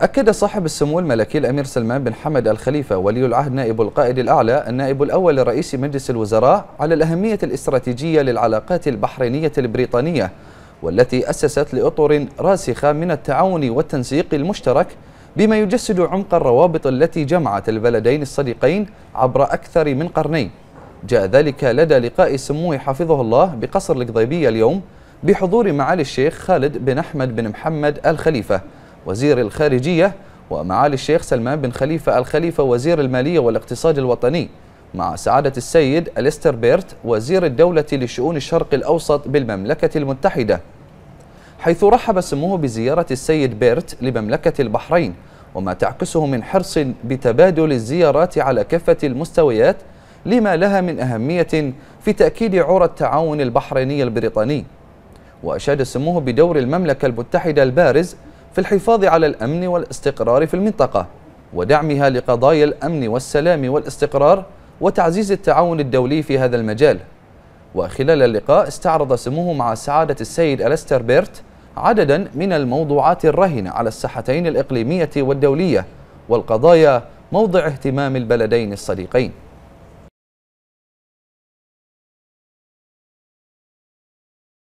أكد صاحب السمو الملكي الأمير سلمان بن حمد الخليفة ولي العهد نائب القائد الأعلى النائب الأول لرئيس مجلس الوزراء على الأهمية الاستراتيجية للعلاقات البحرينية البريطانية والتي أسست لأطر راسخة من التعاون والتنسيق المشترك بما يجسد عمق الروابط التي جمعت البلدين الصديقين عبر أكثر من قرنين جاء ذلك لدى لقاء سموه حفظه الله بقصر القضيبية اليوم بحضور معالي الشيخ خالد بن أحمد بن محمد الخليفة وزير الخارجية ومعالي الشيخ سلمان بن خليفة الخليفة وزير المالية والاقتصاد الوطني مع سعادة السيد أليستر بيرت وزير الدولة لشؤون الشرق الأوسط بالمملكة المتحدة حيث رحب سموه بزيارة السيد بيرت لمملكة البحرين وما تعكسه من حرص بتبادل الزيارات على كافة المستويات لما لها من أهمية في تأكيد عرى التعاون البحريني البريطاني وأشاد سموه بدور المملكة المتحدة البارز في الحفاظ على الأمن والاستقرار في المنطقة ودعمها لقضايا الأمن والسلام والاستقرار وتعزيز التعاون الدولي في هذا المجال وخلال اللقاء استعرض سموه مع سعادة السيد ألستر بيرت عددا من الموضوعات الرهنة على الساحتين الإقليمية والدولية والقضايا موضع اهتمام البلدين الصديقين